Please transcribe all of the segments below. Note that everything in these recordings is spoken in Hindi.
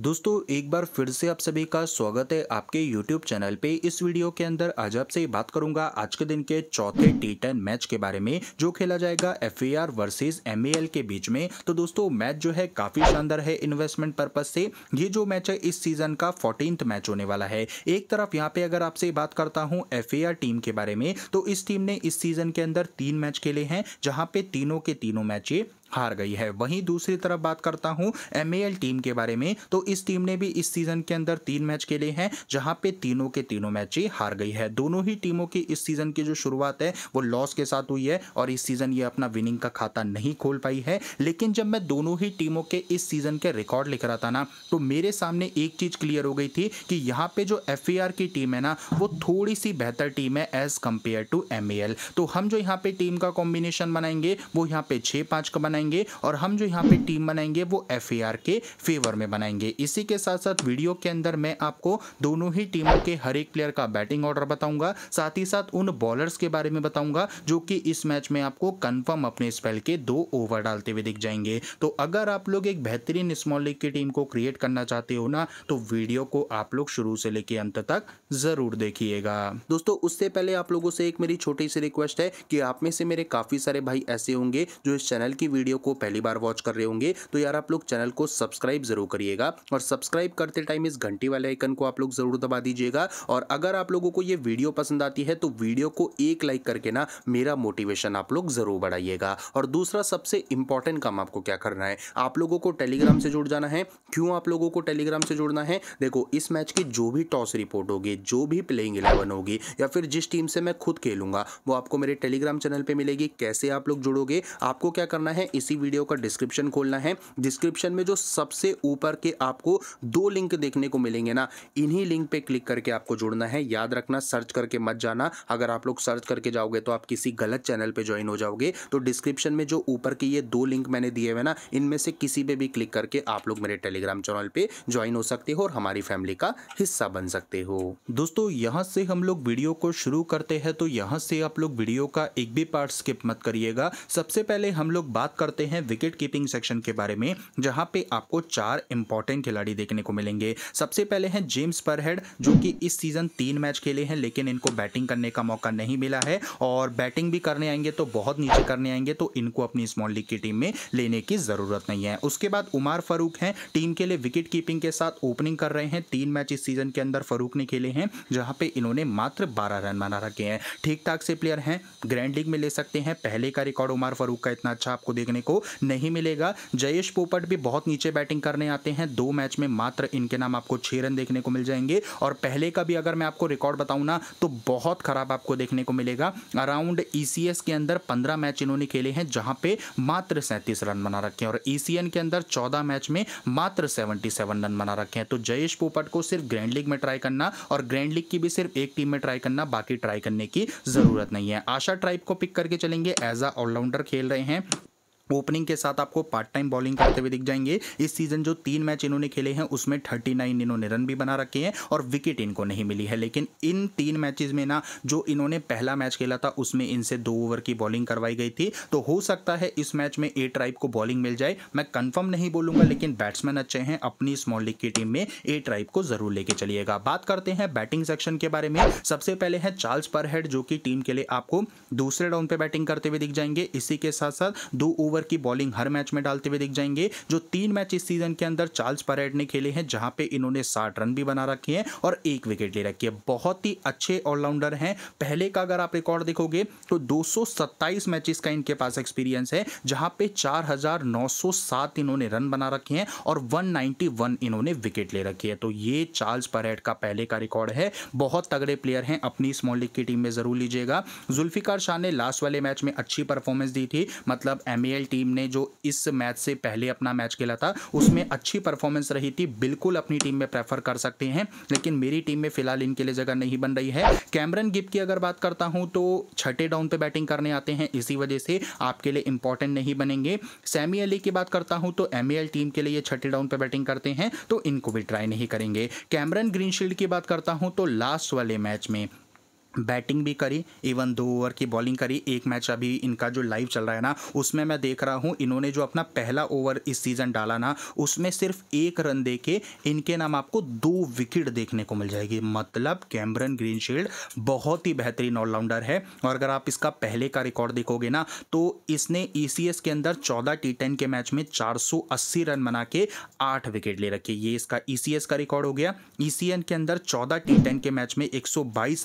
दोस्तों एक बार फिर से आप सभी का स्वागत है आपके YouTube चैनल पे इस वीडियो के अंदर आज आपसे बात करूंगा आज के दिन के चौथे टी टेन मैच के बारे में जो खेला जाएगा एफ आर वर्सेज एम के बीच में तो दोस्तों मैच जो है काफ़ी शानदार है इन्वेस्टमेंट पर्पज से ये जो मैच है इस सीजन का फोर्टीन मैच होने वाला है एक तरफ यहाँ पे अगर आपसे बात करता हूँ एफ टीम के बारे में तो इस टीम ने इस सीजन के अंदर तीन मैच खेले हैं जहाँ पे तीनों के तीनों मैच ये हार गई है वहीं दूसरी तरफ बात करता हूं एम टीम के बारे में तो इस टीम ने भी इस सीजन के अंदर तीन मैच खेले हैं जहां पे तीनों के तीनों मैच ही हार गई है दोनों ही टीमों की इस सीजन की जो शुरुआत है वो लॉस के साथ हुई है और इस सीजन ये अपना विनिंग का खाता नहीं खोल पाई है लेकिन जब मैं दोनों ही टीमों के इस सीजन के रिकॉर्ड लिख रहा था ना तो मेरे सामने एक चीज क्लियर हो गई थी कि यहाँ पे जो एफ की टीम है ना वो थोड़ी सी बेहतर टीम है एज कंपेयर टू एम तो हम जो यहाँ पे टीम का कॉम्बिनेशन बनाएंगे वो यहाँ पे छः पांच का बनाएंगे और हम जो यहाँ पे टीम बनाएंगे वो एफ के फेवर में बनाएंगे इसी के साथ साथ वीडियो के अंदर मैं आपको दोनों ही टीमों के हर एक प्लेयर का बैटिंग ऑर्डर बताऊंगा साथ ही साथ उन बॉलर्स के बारे में बताऊंगा जो कि इस मैच में आपको कन्फर्म अपने स्पेल के दो ओवर डालते हुए दिख जाएंगे तो अगर आप लोग एक बेहतरीन स्मॉल लीग की टीम को क्रिएट करना चाहते हो ना तो वीडियो को आप लोग शुरू से लेके अंत तक जरूर देखिएगा दोस्तों उससे पहले आप लोगों से एक मेरी छोटी सी रिक्वेस्ट है कि आप में से मेरे काफी सारे भाई ऐसे होंगे जो इस चैनल की वीडियो वीडियो को पहली बार वॉच कर रहे होंगे तो यार आप लोग चैनल को सब्सक्राइब जरूर करिएगा और सब्सक्राइब करते टाइम इस घंटी वाले आइकन को आप लोग जरूर दबा दीजिएगा और अगर आप लोगों को ये वीडियो पसंद आती है तो वीडियो को एक लाइक करके ना मेरा मोटिवेशन आप लोग जरूर बढ़ाइएगा और दूसरा सबसे इंपॉर्टेंट काम आपको क्या करना है आप लोगों को टेलीग्राम से जुड़ जाना है क्यों आप लोगों को टेलीग्राम से जुड़ना है देखो इस मैच की जो भी टॉस रिपोर्ट होगी जो भी प्लेइंग इलेवन होगी या फिर जिस टीम से मैं खुद खेलूंगा वो आपको मेरे टेलीग्राम चैनल पर मिलेगी कैसे आप लोग जुड़ोगे आपको क्या करना है इसी वीडियो का डिस्क्रिप्शन खोलना है डिस्क्रिप्शन में जो सबसे ऊपर के आपको दो लिंक देखने को मिलेंगे ना इन्हीं लिंक पे क्लिक करके आपको जुड़ना है याद रखना सर्च करके मत जाना अगर आप लोग सर्च करके जाओगे तो आप किसी गलत चैनल पे ज्वाइन हो जाओगे तो डिस्क्रिप्शन में जो ऊपर के ये दो लिंक मैंने दिए हुए ना इनमें से किसी पे भी क्लिक करके आप लोग मेरे टेलीग्राम चैनल पे ज्वाइन हो सकते हो और हमारी फैमिली का हिस्सा बन सकते हो दोस्तों यहाँ से हम लोग वीडियो को शुरू करते हैं तो यहाँ से आप लोग वीडियो का एक भी पार्ट स्किप मत करिएगा सबसे पहले हम लोग बात कर करते हैं विकेट कीपिंग सेक्शन के बारे में जहां पे आपको चार इंपॉर्टेंट खिलाड़ी देखने को मिलेंगे सबसे पहले हैं जेम्स परहेड जो कि इस सीजन तीन मैच खेले हैं लेकिन इनको बैटिंग करने का मौका नहीं मिला है और बैटिंग भी करने आएंगे तो बहुत नीचे करने आएंगे तो इनको अपनी स्मॉल लीग की टीम में लेने की ज़रूरत नहीं है उसके बाद उमार फारूक हैं टीम के लिए विकेट कीपिंग के साथ ओपनिंग कर रहे हैं तीन मैच इस सीजन के अंदर फारूक ने खेले हैं जहां पे इन्होंने मात्र 12 रन बना रखे हैं ठीक ठाक से प्लेयर हैं ग्रैंड लीग में ले सकते हैं पहले का रिकॉर्ड उमार फारूक का इतना अच्छा आपको देखने देखने को नहीं मिलेगा जयेश पोपट भी बहुत नीचे बैटिंग करने आते हैं दो मैच में मात्र इनके नाम आपको छह रन देखने को मिल जाएंगे और पहले का भी अगर मैं आपको रिकॉर्ड बताऊं ना तो बहुत खराब आपको देखने को मिलेगा अराउंड ईसीएस e के अंदर पंद्रह मैच इन्होंने खेले हैं जहां पे मात्र सैंतीस रन बना रखे हैं और ईसीएन e के अंदर चौदह मैच में मात्र सेवेंटी रन बना रखे हैं तो जयेश पोपट को सिर्फ ग्रैंड लीग में ट्राई करना और ग्रैंड लीग की भी सिर्फ एक टीम में ट्राई करना बाकी ट्राई करने की जरूरत नहीं है आशा ट्राइब को पिक करके चलेंगे एज अ ऑलराउंडर खेल रहे हैं ओपनिंग के साथ आपको पार्ट टाइम बॉलिंग करते हुए दिख जाएंगे इस सीजन जो तीन मैच इन्होंने खेले हैं उसमें थर्टी नाइन इन्होंने रन भी बना रखे हैं और विकेट इनको नहीं मिली है लेकिन इन तीन मैचेस में ना जो इन्होंने पहला मैच खेला था उसमें इनसे दो ओवर की बॉलिंग करवाई गई थी तो हो सकता है इस मैच में ए ट्राइब को बॉलिंग मिल जाए मैं कन्फर्म नहीं बोलूंगा लेकिन बैट्समैन अच्छे हैं अपनी स्मॉल लीग की टीम में ए ट्राइब को जरूर लेके चलिएगा बात करते हैं बैटिंग सेक्शन के बारे में सबसे पहले है चार्ल्स पर जो कि टीम के लिए आपको दूसरे राउंड पे बैटिंग करते हुए दिख जाएंगे इसी के साथ साथ दो ओवर ओवर की बॉलिंग हर मैच में डालते हुए दिख जाएंगे जो तीन मैच इस सीजन के अंदर चार्ल्स परेड ने खेले हैं जहां पे इन्होंने साठ रन भी बना रखे हैं और एक विकेट ले रखी है बहुत ही अच्छे ऑलराउंडर हैं पहले का अगर आप रिकॉर्ड देखोगे तो दो मैचेस का इनके पास एक्सपीरियंस है जहां पे चार इन्होंने रन बना रखे हैं और वन इन्होंने विकेट ले रखी है तो ये चार्ल्स परेड का पहले का रिकॉर्ड है बहुत तगड़े प्लेयर हैं अपनी स्मॉल लीग की टीम में जरूर लीजिएगा जुल्फिकार शाह ने लास्ट वाले मैच में अच्छी परफॉर्मेंस दी थी मतलब एम टीम ने जो इस मैच से पहले अपना मैच खेला था उसमें अच्छी परफॉर्मेंस रही थी बिल्कुल अपनी टीम में प्रेफर कर सकते हैं लेकिन मेरी टीम में फिलहाल इनके लिए जगह नहीं बन रही है कैमरन गिप की अगर बात करता हूं तो छठे डाउन पे बैटिंग करने आते हैं इसी वजह से आपके लिए इंपॉर्टेंट नहीं बनेंगे सैमी अली की बात करता हूं तो एम टीम के लिए छठे डाउन पे बैटिंग करते हैं तो इनको भी ट्राई नहीं करेंगे कैमरन ग्रीनशील्ड की बात करता हूं तो लास्ट वाले मैच में बैटिंग भी करी इवन दो ओवर की बॉलिंग करी एक मैच अभी इनका जो लाइव चल रहा है ना उसमें मैं देख रहा हूँ इन्होंने जो अपना पहला ओवर इस सीज़न डाला ना उसमें सिर्फ एक रन दे के इनके नाम आपको दो विकेट देखने को मिल जाएगी मतलब कैमरन ग्रीनशील्ड बहुत ही बेहतरीन ऑलराउंडर है और अगर आप इसका पहले का रिकॉर्ड देखोगे ना तो इसने ई e के अंदर चौदह टी के मैच में चार रन बना के आठ विकेट ले रखी ये इसका ई e का रिकॉर्ड हो गया ई e के अंदर चौदह टी के मैच में एक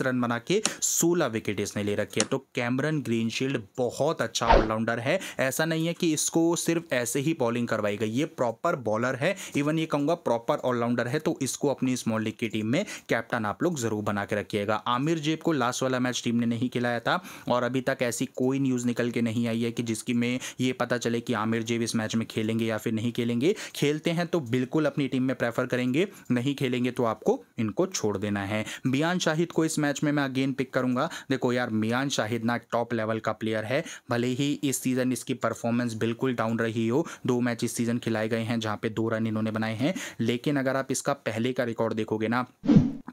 रन बना के सोलह विकेट इसने ले रखी है तो कैमरन ग्रीनशील्ड बहुत अच्छा ऑलराउंडर है ऐसा नहीं है कि इसको सिर्फ ऐसे ही बॉलिंग करवाई गई ये प्रॉपर बॉलर है इवन ये कहूंगा प्रॉपर ऑलराउंडर है तो इसको अपनी स्मॉल लीग की टीम में कैप्टन आप लोग ज़रूर बना के रखिएगा आमिर जेब को लास्ट वाला मैच टीम ने नहीं खिलाया था और अभी तक ऐसी कोई न्यूज़ निकल के नहीं आई है कि जिसकी में ये पता चले कि आमिर जेब इस मैच में खेलेंगे या फिर नहीं खेलेंगे खेलते हैं तो बिल्कुल अपनी टीम में प्रेफर करेंगे नहीं खेलेंगे तो आपको इनको छोड़ देना है बियान शाहिद को इस मैच में मैं अगेन अगेन पिक करूंगा देखो यार मियान शाहिद ना टॉप लेवल का प्लेयर है भले ही इस सीज़न इसकी परफॉर्मेंस बिल्कुल डाउन रही हो दो मैच इस सीज़न खिलाए गए हैं जहां पे दो रन इन्होंने बनाए हैं लेकिन अगर आप इसका पहले का रिकॉर्ड देखोगे ना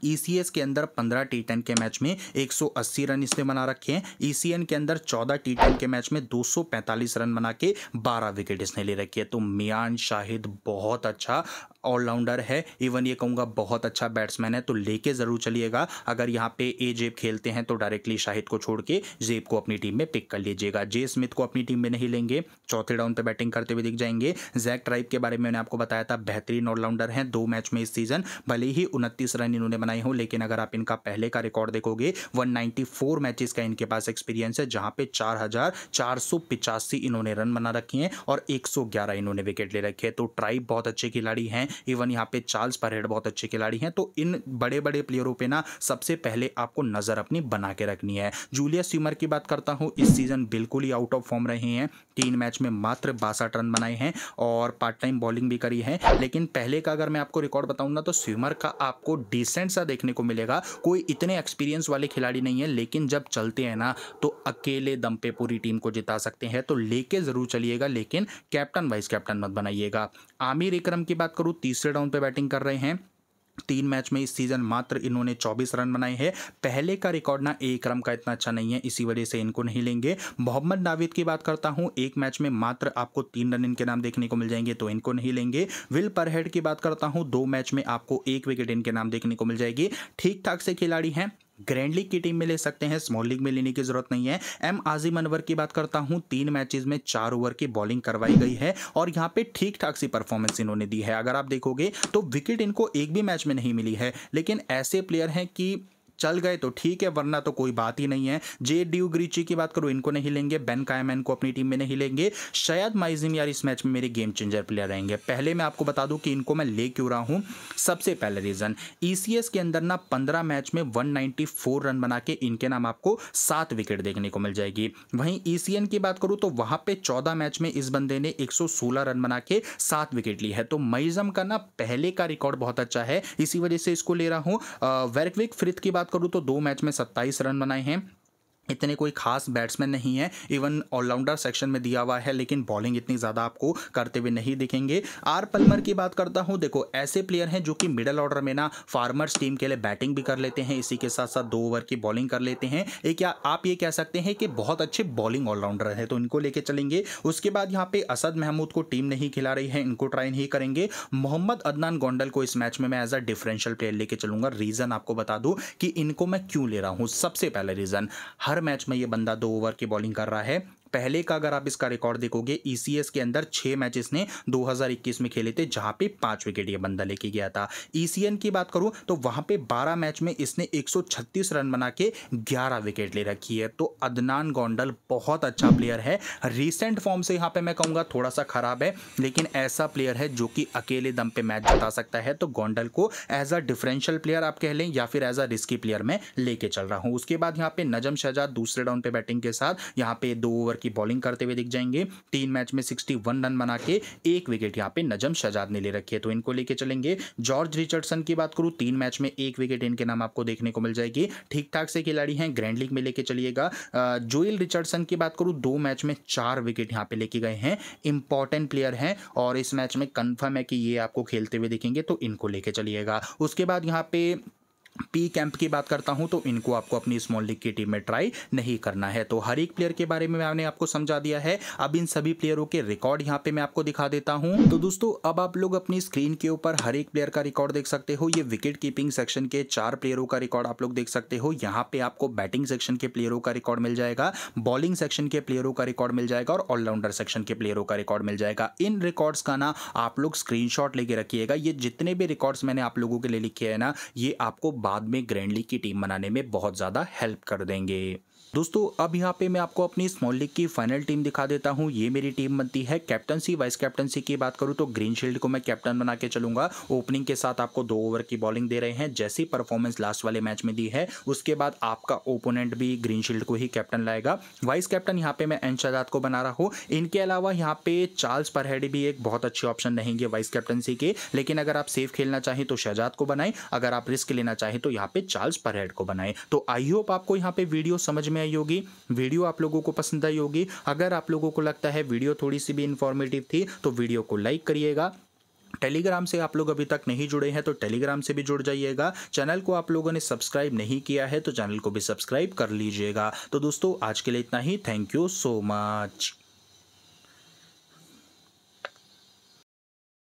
ई e के अंदर 15 टी के मैच में 180 रन इसने बना रखे हैं ई e के अंदर 14 टी के मैच में 245 रन बना के 12 विकेट इसने ले रखी है तो मियान शाहिद बहुत अच्छा ऑलराउंडर है इवन ये कहूँगा बहुत अच्छा बैट्समैन है तो लेके ज़रूर चलिएगा अगर यहाँ पे ए जेब खेलते हैं तो डायरेक्टली शाहिद को छोड़ के जेब को अपनी टीम में पिक कर लीजिएगा जे स्मिथ को अपनी टीम में नहीं लेंगे चौथे डाउन पर बैटिंग करते हुए दिख जाएंगे जैक ट्राइब के बारे में मैंने आपको बताया था बेहतरीन ऑलराउंडर हैं दो मैच में इस सीजन भले ही उनतीस रन इन्होंने बनाए हों लेकिन अगर आप इनका पहले का रिकॉर्ड देखोगे वन मैचेस का इनके पास एक्सपीरियंस है जहाँ पे चार इन्होंने रन बना रखे हैं और एक इन्होंने विकेट ले रखे हैं तो ट्राइब बहुत अच्छे खिलाड़ी हैं इवन यहाँ पे चार्ल्स परेड बहुत अच्छे खिलाड़ी हैं तो इन बड़े बड़े प्लेयरों पर ना सबसे पहले आपको नज़र अपनी बना के रखनी है जूलिया स्वीमर की बात करता हूँ इस सीज़न बिल्कुल ही आउट ऑफ फॉर्म रहे हैं तीन मैच में मात्र बासठ रन बनाए हैं और पार्ट टाइम बॉलिंग भी करी है लेकिन पहले का अगर मैं आपको रिकॉर्ड बताऊँ ना तो स्विमर का आपको डिसेंट सा देखने को मिलेगा कोई इतने एक्सपीरियंस वाले खिलाड़ी नहीं है लेकिन जब चलते हैं ना तो अकेले दम पे पूरी टीम को जिता सकते हैं तो लेके ज़रूर चलिएगा लेकिन कैप्टन वाइस कैप्टन मत बनाइएगा आमिर इक्रम की बात करूँ तीसरे राउंड पे बैटिंग कर रहे हैं तीन मैच में इस सीजन मात्र इन्होंने 24 रन बनाए हैं पहले का रिकॉर्ड ना एक रन का इतना अच्छा नहीं है इसी वजह से इनको नहीं लेंगे मोहम्मद नाविद की बात करता हूं एक मैच में मात्र आपको तीन रन इनके नाम देखने को मिल जाएंगे तो इनको नहीं लेंगे विल पर की बात करता हूं दो मैच में आपको एक विकेट इनके नाम देखने को मिल जाएगी ठीक ठाक से खिलाड़ी हैं ग्रैंड लीग की टीम में ले सकते हैं स्मॉल लीग में लेने की जरूरत नहीं है एम आजिम अनवर की बात करता हूं तीन मैचेस में चार ओवर की बॉलिंग करवाई गई है और यहां पे ठीक ठाक सी परफॉर्मेंस इन्होंने दी है अगर आप देखोगे तो विकेट इनको एक भी मैच में नहीं मिली है लेकिन ऐसे प्लेयर हैं कि चल गए तो ठीक है वरना तो कोई बात ही नहीं है जे ड्यू ग्रीची की बात करूँ इनको नहीं लेंगे बेन कायमैन को अपनी टीम में नहीं लेंगे शायद माइजिम यार इस मैच में मेरे गेम चेंजर प्लेयर रहेंगे पहले मैं आपको बता दूं कि इनको मैं ले क्यों रहा हूं सबसे पहले रीज़न ई e के अंदर ना पंद्रह मैच में वन रन बना के इनके नाम आपको सात विकेट देखने को मिल जाएगी वहीं ई e की बात करूँ तो वहां पर चौदह मैच में इस बंदे ने एक रन बना के सात विकेट ली है तो मईजम का ना पहले का रिकॉर्ड बहुत अच्छा है इसी वजह से इसको ले रहा हूँ वेरकविक फ्रिथ की बात बात करूँ तो दो मैच में सत्ताईस रन बनाए हैं इतने कोई खास बैट्समैन नहीं है इवन ऑलराउंडर सेक्शन में दिया हुआ है लेकिन बॉलिंग इतनी ज़्यादा आपको करते हुए नहीं दिखेंगे आर पलमर की बात करता हूँ देखो ऐसे प्लेयर हैं जो कि मिडल ऑर्डर में ना फार्मर्स टीम के लिए बैटिंग भी कर लेते हैं इसी के साथ साथ दो ओवर की बॉलिंग कर लेते हैं एक या आप ये कह सकते हैं कि बहुत अच्छे बॉलिंग ऑलराउंडर हैं तो इनको लेके चलेंगे उसके बाद यहाँ पे असद महमूद को टीम नहीं खिला रही है इनको ट्राई नहीं करेंगे मोहम्मद अदनान गोंडल को इस मैच में मैं एज अ डिफरेंशियल प्लेयर लेके चलूंगा रीज़न आपको बता दूँ कि इनको मैं क्यों ले रहा हूँ सबसे पहले रीज़न हर मैच में ये बंदा दो ओवर की बॉलिंग कर रहा है पहले का अगर आप इसका रिकॉर्ड देखोगे ईसीएस e के अंदर छह मैच इसने 2021 में खेले थे जहां पे पांच विकेट ये बंदा लेके गया था ईसीएन e की बात करूं तो वहां पे 12 मैच में इसने 136 रन बना के 11 विकेट ले रखी है तो अदनान गोंडल बहुत अच्छा प्लेयर है रिसेंट फॉर्म से यहां पे मैं कहूंगा थोड़ा सा खराब है लेकिन ऐसा प्लेयर है जो कि अकेले दम पे मैच जिता सकता है तो गोंडल को एज अ डिफरेंशियल प्लेयर आप कह लें या फिर एज अ रिस्की प्लेयर मैं लेके चल रहा हूं उसके बाद यहाँ पे नजम शहजाद दूसरे डाउन पे बैटिंग के साथ यहाँ पे दो ओवर की बॉलिंग करते हुए दिख जाएंगे तीन मैच में सिक्सटी रन बना के एक विकेट यहाँ पे नजम शजाद ने ले रखी है तो इनको लेके चलेंगे जॉर्ज रिचर्डसन की बात करूँ तीन मैच में एक विकेट इनके नाम आपको देखने को मिल जाएगी ठीक ठाक से खिलाड़ी हैं ग्रैंड लीग में लेके चलिएगा जोइल रिचर्डसन की बात करूँ दो मैच में चार विकेट यहाँ पे लेके गए हैं इंपॉर्टेंट प्लेयर हैं और इस मैच में कन्फर्म है कि ये आपको खेलते हुए दिखेंगे तो इनको लेके चलिएगा उसके बाद यहाँ पे पी कैंप की बात करता हूं तो इनको आपको अपनी स्मॉल लीग की टीम में ट्राई नहीं करना है तो हर एक प्लेयर के बारे में मैंने आपको समझा दिया है अब इन सभी प्लेयरों के रिकॉर्ड यहाँ पे मैं आपको दिखा देता हूं तो दोस्तों अब आप लोग अपनी स्क्रीन के ऊपर हर एक प्लेयर का रिकॉर्ड देख सकते हो ये विकेट कीपिंग सेक्शन के चार प्लेयरों का रिकॉर्ड आप लोग देख सकते हो यहाँ पे आपको बैटिंग सेक्शन के प्लेयरों का रिकॉर्ड मिल जाएगा बॉलिंग सेक्शन के प्लेयरों का रिकॉर्ड मिल जाएगा और ऑलराउंडर सेक्शन के प्लेयरों का रिकॉर्ड मिल जाएगा इन रिकॉर्ड्स का ना आप लोग स्क्रीन लेके रखिएगा ये जितने भी रिकॉर्ड्स मैंने आप लोगों के लिए लिखे है ना ये आपको बाद में ग्रैंडली की टीम बनाने में बहुत ज़्यादा हेल्प कर देंगे दोस्तों अब यहाँ पे मैं आपको अपनी स्मॉल लीग की फाइनल टीम दिखा देता हूँ ये मेरी टीम बनती है कैप्टनसी वाइस कैप्टनसी की बात करूँ तो ग्रीन शील्ड को मैं कैप्टन बना के चलूंगा ओपनिंग के साथ आपको दो ओवर की बॉलिंग दे रहे हैं जैसी परफॉर्मेंस लास्ट वाले मैच में दी है उसके बाद आपका ओपोनेंट भी ग्रीन शील्ड को ही कैप्टन लाएगा वाइस कैप्टन यहाँ पे मैं एन शहजाद को बना रहा हूँ इनके अलावा यहाँ पे चार्ल्स परहेड भी एक बहुत अच्छी ऑप्शन रहेंगे वाइस कैप्टनसी के लेकिन अगर आप सेफ खेलना चाहें तो शहजाद को बनाएं अगर आप रिस्क लेना चाहें तो यहाँ पे चार्ल्स परहेड को बनाएं तो आई होप आपको यहाँ पे वीडियो समझ में में आई होगी वीडियो आप लोगों को पसंद आई होगी अगर आप लोगों को लगता है वीडियो थोड़ी सी भी इन्फॉर्मेटिव थी तो वीडियो को लाइक करिएगा टेलीग्राम से आप लोग अभी तक नहीं जुड़े हैं तो टेलीग्राम से भी जुड़ जाइएगा चैनल को आप लोगों ने सब्सक्राइब नहीं किया है तो चैनल को भी सब्सक्राइब कर लीजिएगा तो दोस्तों आज के लिए इतना ही थैंक यू सो मच